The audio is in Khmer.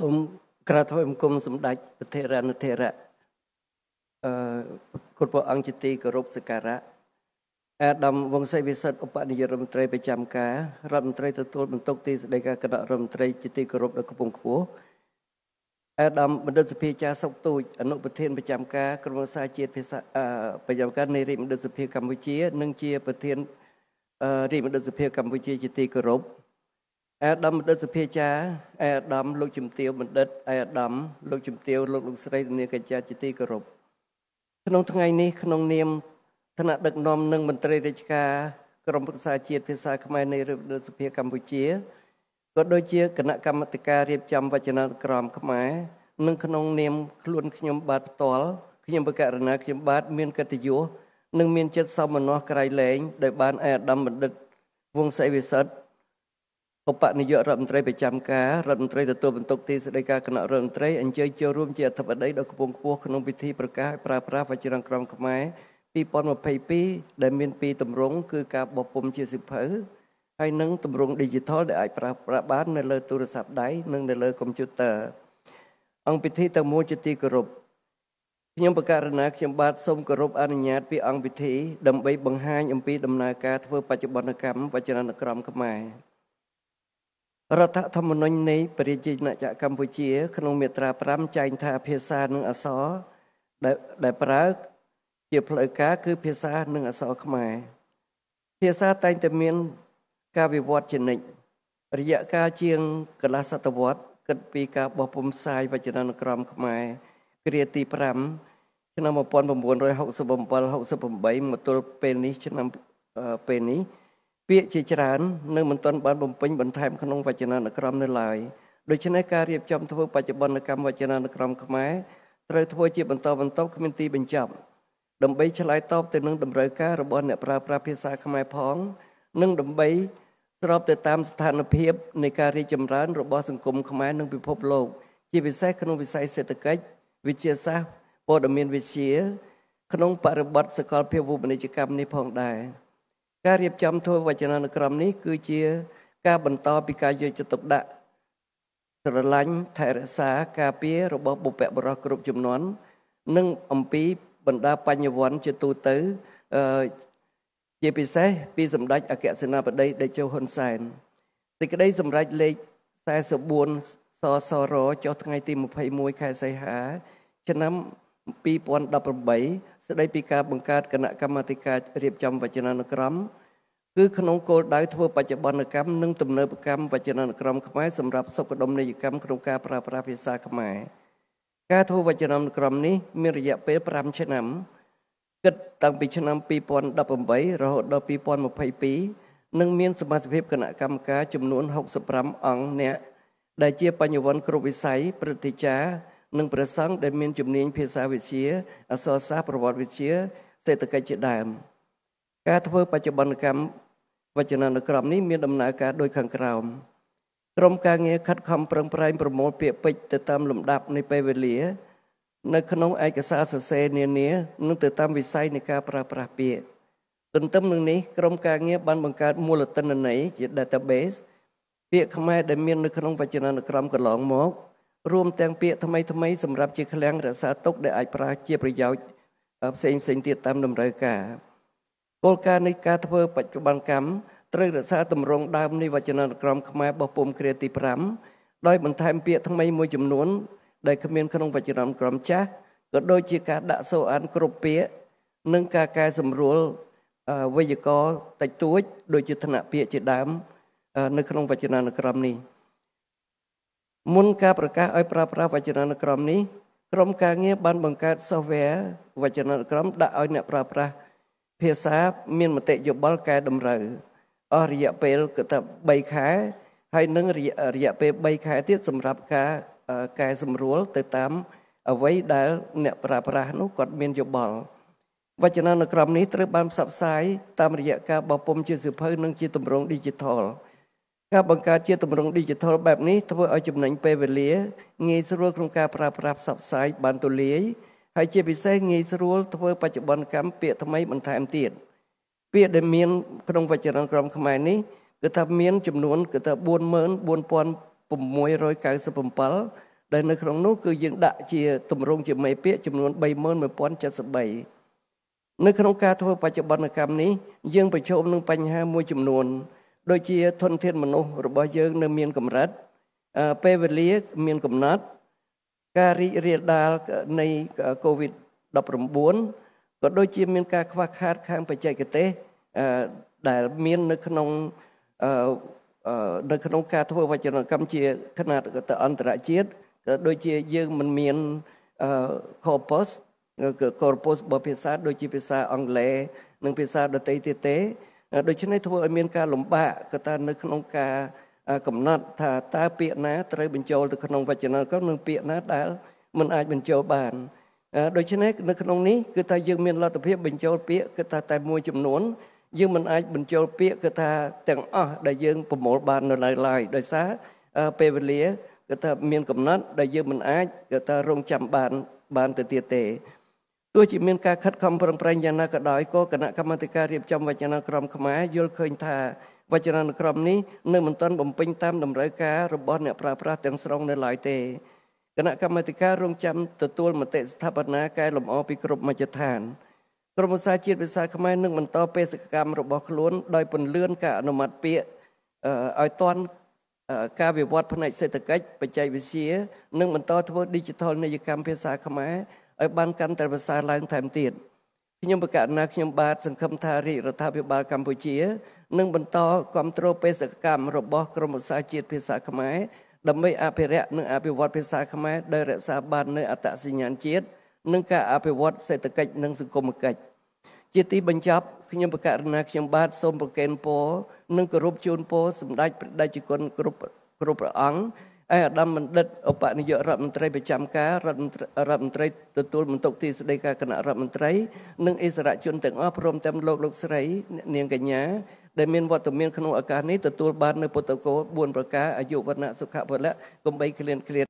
អ៊ំក្រាថ្វាយបង្គំសម្ដេចពធរណធរៈអឺគុណព្រះអង្គជាទីគោរពសក្ការៈអាដាមវង្សវិសិទ្ធឧបនាយករដ្ឋមន្ត្រីប្រចាំការរដ្ឋមន្ត្រីទទួលបន្ទុកទីស្តីការគណៈរដ្ឋមន្ត្រីជាទីគោរពដល់កំពង់ខ្ពស់អាដាមបណ្ឌិតសភាចាសុកទូចអនុប្រធានប្រចាំការក្រមវិសាជាតិភាសាប្រចាំការនៃរាជបណ្ឌិតសភាកម្ពុជានិងជាប្រធានរាជបណ្ឌិតសភាកម្ពុជាជាទីគោរពអេដាមបណ្ឌិតសភាចារអេដាម លោកជំទាវបណ្ឌិតអេដាមលោកជំទាវលោក លោកស្រីនាងកញ្ញាជាទីគោរពក្នុងថ្ងៃនេះក្នុងនាមឋានៈដឹកនាំនិងមន្ត្រីរាជការក្រមប្រឹក្សាជាតិភាសាខ្មែរនៃរដ្ឋាភិបាលសភាកម្ពុជាក៏ដូចជាគណៈកម្មាធិការរៀបចំវចនានុក្រមខ្មែរនិងក្នុងនាមខ្លួនខ្ញុំបាទផ្ទាល់ខ្ញុំបកករណាខ្ញុំបាទមានកិត្តិយសនិង មានចិត្តសោមនស្សក្រៃលែងដែលបានឯអាដាមបណ្ឌិតវងសៃវិសិទ្ធឧបនាយករដ្ឋមន្ត្រីប្រចាំការរដ្ឋមន្ត្រីទទួលបន្ទុកទីស្តីការគណៈរដ្ឋមន្ត្រីអញ្ជើញចូលរួមជាអធិបតីដ៏ខ្ពង់ខ្ពស់ក្នុងពិធីប្រកាសប្រើប្រាស់វចនានុក្រមខ្មែរ2022ដែលមានពីរទម្រង់គឺការបោះពុំជាសិភៅហើយនិងទម្រង់ Digital ដែលអាចប្រើប្រាស់បាននៅលើទូរស័ព្ទដៃនិងនៅលើកុំព្យូទ័រអង្គពិធីទាំងមូលជាទីគោរពខ្ញុំបកករណាខ្ញុំបាទសូមគោរពអនុញ្ញាតពីអង្គពិធី ដើម្បីបង្ហាញអំពីដំណើរការធ្វើបច្ចុប្បន្នកម្មវចនានុក្រមខ្មែររដ្ឋធម្មនុញ្ញនៃព្រះរាជាណាចក្រកម្ពុជាក្នុងមាត្រា5ចែងថា ភាសានិងអក្សរដែលដែលប្រើជាផ្លូវការគឺភាសានិងអក្សរខ្មែរភាសាតែងតែមានការវិវត្តជានិច្ចរយៈកាលជាងកន្លះសតវត្សគិតពីការបោះពុំផ្សាយវចនានុក្រមខ្មែរ គ្រាទី5ឆ្នាំ1967 68មកទល់ពេលនេះឆ្នាំពេលនេះពាក្យជាច្រើននៅមិនទាន់បានបំពេញបន្ថែមក្នុងវចនានុក្រមនៅឡើយដូច្នេះការរៀបចំធ្វើបច្ចុប្បន្នកម្មវចនានុក្រមខ្មែរត្រូវធ្វើជាបន្តបន្ទាប់គ្មានទីបញ្ចប់ដើម្បីឆ្លើយតបទៅនឹងតម្រូវការរបស់អ្នកប្រើប្រាស់ភាសាខ្មែរផង និងដើម្បីស្របទៅតាមស្ថានភាពនៃការរីកចម្រើនរបស់សង្គមខ្មែរនិងពិភពលោកជាពិសេសក្នុងវិស័យសេដ្ឋកិច្ចវិទ្យាសាស្ត្រព័ត៌មានវិទ្យាក្នុងបរិបទសកលភាវូបនីយកម្មនេះផងដែរ។ការរៀបចំធ្វើវចនានុក្រមនេះគឺជាការបន្តពីការយកចិត្តទុកដាក់ស្រឡាញ់ថែរក្សា ការពាររបស់បុព្វបុរសគ្រប់ចំនួននិងអំពីបណ្ដាបញ្ញវន្តជាទូទៅជាពិសេសពីសម្ដេចអគ្គសេនាបតីតេជោហ៊ុនសែនសេចក្តីសម្រេចលេខ44សសរចុះថ្ងៃទី21ខែសីហាឆ្នាំ2018ស្ដីពីការបង្កើតគណៈកម្មាធិការរៀបចំវចនានុក្រមគឺក្នុងគោលដៅធ្វើបច្ចុប្បន្នកម្មនិងទំនើបកម្មវចនានុក្រមខ្មែរសម្រាប់សុខដុមនីយកម្មក្នុងការប្រើប្រាស់ភាសាខ្មែរការធ្វើវចនានុក្រមនេះមានរយៈពេល5ឆ្នាំគិតតាំងពីឆ្នាំ2018រហូតដល់2022និងមានសមាជិកគណៈកម្មការចំនួន65អង្គអ្នកដែលជាបញ្ញវន្តគ្រប់វិស័យព្រឹទ្ធាចារ្យនិងព្រះសង្ឃដែលមានជំនាញភាសាវិទ្យាអក្សរសាស្ត្រប្រវត្តិវិទ្យាសេដ្ឋកិច្ចជាដើមការធ្វើបច្ចុប្បន្នកម្មវចនានុក្រមនេះមានដំណើរការដូចខាងក្រោមក្រុមការងារខិតខំប្រឹងប្រែងប្រមូលពាក្យពេចន៍ទៅតាម លំដាប់នៃពេលវេលា នៅក្នុងឯកសារសរសេរនានានិងទៅតាមវិស័យនៃការប្រើប្រាស់ពាក្យទន្ទឹមនឹងនេះក្រុមការងារបានបង្កើតមូលដ្ឋានន័យជា database ពាក្យខ្មែរដែលមាននៅក្នុងវចនានុក្រមកន្លងមករួមទាំងពាក្យថ្មីថ្មីសម្រាប់ជាឃ្លាំងរក្សាទុកដែលអាចប្រើជាប្រយោជន៍ផ្សេងផ្សេងទៀតតាមតម្រូវការគោលការណ៍នៃការធ្វើបច្ចុប្បន្នកម្មត្រូវរក្សាទម្រង់ដើមនៃវចនានុក្រមខ្មែររបស់ពុំគ្រាទី5ដោយបន្ថែមពាក្យថ្មីមួយចំនួនដែលគ្មានក្នុងវចនានុក្រមចាស់ក៏ដូចជាការដាក់សូអានគ្រប់ពាក្យនិងការកែសម្រួលវេយ្យាករណ៍តិចតួចដូចជាឋានៈពាក្យជាដើមនៅក្នុងវចនានុក្រមនេះ។មុនការប្រកាសឲ្យប្រើប្រាស់វចនានុក្រមនេះក្រុមការងារបានបង្កើត software វចនានុក្រមដាក់ឲ្យអ្នកប្រើប្រាស់ភាសា មានមតិយោបល់កែតម្រូវអស់រយៈពេលគឺតែ3ខែហើយនឹងរយៈពេល3ខែទៀតសម្រាប់ការកែសម្រួលទៅតាមអ្វីដែលអ្នកប្រើប្រាស់នោះគាត់មានយោបល់វចនានុក្រមនេះត្រូវបានផ្សព្វផ្សាយតាមរយៈការបោះពុម្ពជាសៀវភៅនិងជាទម្រង់ digital ការបង្កើតជាទម្រង់ Digital បែបនេះធ្វើឲ្យចំណេញពេលវេលាងាយស្រួលក្នុងការប្រើប្រាស់ផ្សព្វផ្សាយបានទូលាយហើយជា ពិសេសងាយស្រួល ធ្វើ បច្ចុប្បន្នកម្មពាក្យថ្មីបន្ថែមទៀតពាក្យដែលមានក្នុងវចរក្រមខ្មែរនេះគឺថាមានចំនួនគឺថា44697ដែលនៅក្នុងនោះគឺយើងដាក់ជាទម្រង់ជាមេពាក្យចំនួន31073នៅក្នុងការធ្វើបច្ចុប្បន្នកម្មនេះយើងប្រឈមនឹងបញ្ហាមួយចំនួនដូចជាធនធានមនុស្សរបស់យើង នៅមានកម្រិតពេលវេលាមានកំណត់ការរីករាលដាលនៃ COVID-19 ក៏ដូចជាមាន ការខ្វះខាតខាងបច្ចេកទេសដែលមាននៅក្នុងនៅក្នុងការធ្វើវចនកម្មជាຂະຫນាតទៅអន្តរជាតិក៏ដូចជាយើងមិនមាន corpus corpus បើភាសាដូចជាភាសាអង់គ្លេសនិងភាសាដទៃទៀតទេដូច្នេះធ្វើឲ្យមានការលំបាកក៏តានៅក្នុងការកំណត់ថាតើពាក្យណាត្រូវបញ្ចូលទៅក្នុងវចនានុក្រមនិងពាក្យណាដែលមិនអាចបញ្ចូលបានដូច្នេះនៅក្នុងនេះគឺថាយើងមានលទ្ធភាពបញ្ចូលពាក្យគឺថាតែមួយចំនួនយើងមិនអាចបញ្ចូលពាក្យគឺថាទាំងអស់ដែលយើងប្រមូលបាននៅឡើយឡើយដោយសារពេលវេលាគឺថាមានកំណត់ដែលយើងមិនអាចគឺថារងចាំបានបានទៅទៀតទេទោះជាមានការខិតខំប្រឹងប្រែងយ៉ាងណាក៏ដោយក៏គណៈកម្មាធិការរៀបចំវចនានុក្រមខ្មែរយល់ឃើញថាវចនានុក្រមនេះនៅមិនទាន់បំពេញតាមតម្រូវការរបស់អ្នកប្រើប្រាស់ទាំងស្រុងនៅឡើយទេគណៈកម្មាធិការរងចាំទទួលមតិស្ថាបនាកែលម្អពីគ្រប់មជ្ឈដ្ឋានក្រមឧស្សាហជាតិវិសាខ្មែរនឹងបន្តបេសកកម្មរបស់ខ្លួនដោយពន្លឿនការអនុម័តពាក្យឲ្យទាន់ការវិវត្តផ្នែកសេដ្ឋកិច្ចបច្ចេកវិទ្យានិងបន្តធ្វើ Digital នយកម្មភាសាខ្មែរឲ្យបានកាន់តែប្រសើរឡើងថែមទៀតខ្ញុំបកណាខ្ញុំបាទសង្ឃឹមថារាជរដ្ឋាភិបាលកម្ពុជានឹងបន្តគ្រប់គ្រងបេសកកម្មរបស់ក្រមឧស្សាហជាតិភាសាខ្មែរដើម្បីអភិរក្សនិងអភិវឌ្ឍភាសាខ្មែរដោយរក្សាបាននូវអត្តសញ្ញាណជាតិនិងការអភិវឌ្ឍសេដ្ឋកិច្ចនិងសង្គមគិច្ចជាទីបញ្ចប់ខ្ញុំបកណាខ្ញុំបាទសូមប្រកេនពរនិងគោរពជូនពរសម្ដេចព្រះតេជគុណគ្រប់គ្រប់ព្រះអង្គឯអាដាមបណ្ឌិតឧបនាយករដ្ឋមន្ត្រីប្រចាំការរដ្ឋមន្ត្រីរដ្ឋមន្ត្រីទទួលបន្ទុកទីស្តីការគណៈរដ្ឋមន្ត្រី និងអិសរាជជនទាំងអស់ព្រមទាំងលោកលោកស្រីនាងកញ្ញាដែលមានវត្តមានក្នុងឱកាសនេះទទួលបាននៅពុទ្ធគោ4ប្រការអាយុវណ្ណៈសុខៈពលៈកំបីក្លៀនក្លៀន